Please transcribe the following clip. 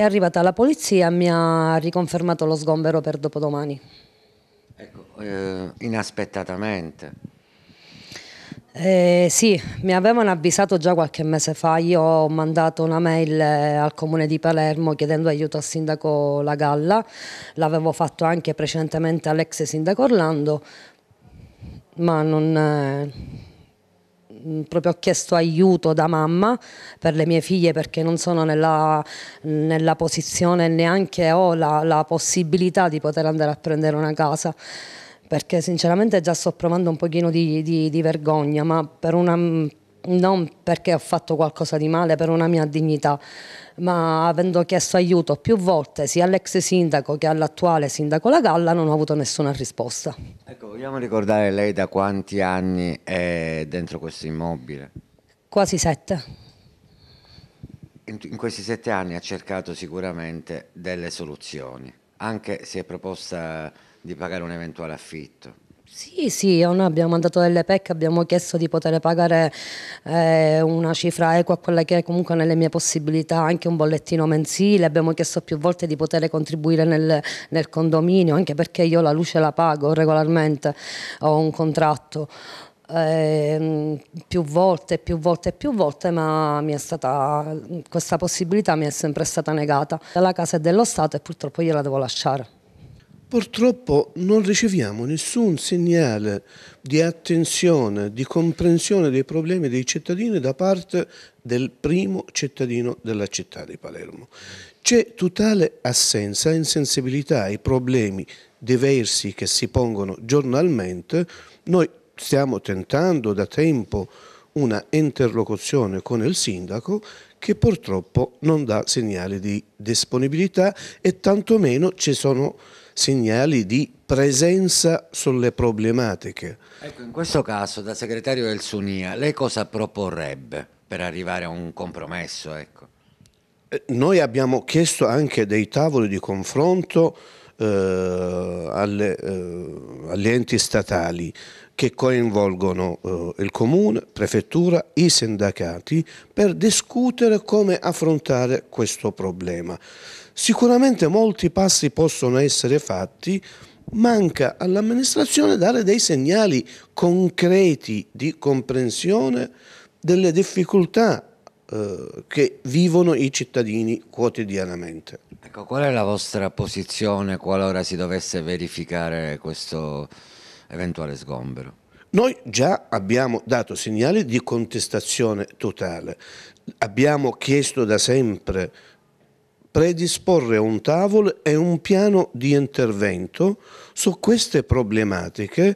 È arrivata la polizia e mi ha riconfermato lo sgombero per dopodomani. Ecco, eh, inaspettatamente. Eh, sì, mi avevano avvisato già qualche mese fa, io ho mandato una mail eh, al comune di Palermo chiedendo aiuto al sindaco La Galla, l'avevo fatto anche precedentemente all'ex sindaco Orlando, ma non, eh, Mm, proprio ho chiesto aiuto da mamma per le mie figlie perché non sono nella, nella posizione neanche ho la, la possibilità di poter andare a prendere una casa perché sinceramente già sto provando un pochino di, di, di vergogna, ma per una non perché ho fatto qualcosa di male per una mia dignità, ma avendo chiesto aiuto più volte sia all'ex sindaco che all'attuale sindaco La Galla non ho avuto nessuna risposta. Ecco, vogliamo ricordare lei da quanti anni è dentro questo immobile? Quasi sette. In, in questi sette anni ha cercato sicuramente delle soluzioni, anche si è proposta di pagare un eventuale affitto. Sì, sì, noi abbiamo mandato delle PEC, abbiamo chiesto di poter pagare eh, una cifra equa a quella che è comunque nelle mie possibilità, anche un bollettino mensile, abbiamo chiesto più volte di poter contribuire nel, nel condominio, anche perché io la luce la pago regolarmente, ho un contratto. Eh, più volte, più volte, più volte, ma stata, questa possibilità mi è sempre stata negata. La casa è dello Stato e purtroppo io la devo lasciare. Purtroppo non riceviamo nessun segnale di attenzione, di comprensione dei problemi dei cittadini da parte del primo cittadino della città di Palermo. C'è totale assenza, insensibilità ai problemi diversi che si pongono giornalmente. Noi stiamo tentando da tempo una interlocuzione con il sindaco che purtroppo non dà segnali di disponibilità e tantomeno ci sono segnali di presenza sulle problematiche. Ecco, in questo caso da segretario del Sunia lei cosa proporrebbe per arrivare a un compromesso? Ecco? Eh, noi abbiamo chiesto anche dei tavoli di confronto eh, alle, eh, agli enti statali che coinvolgono eh, il comune, prefettura, i sindacati per discutere come affrontare questo problema. Sicuramente molti passi possono essere fatti, manca all'amministrazione dare dei segnali concreti di comprensione delle difficoltà eh, che vivono i cittadini quotidianamente. Ecco, qual è la vostra posizione qualora si dovesse verificare questo eventuale sgombero? Noi già abbiamo dato segnali di contestazione totale, abbiamo chiesto da sempre predisporre un tavolo e un piano di intervento su queste problematiche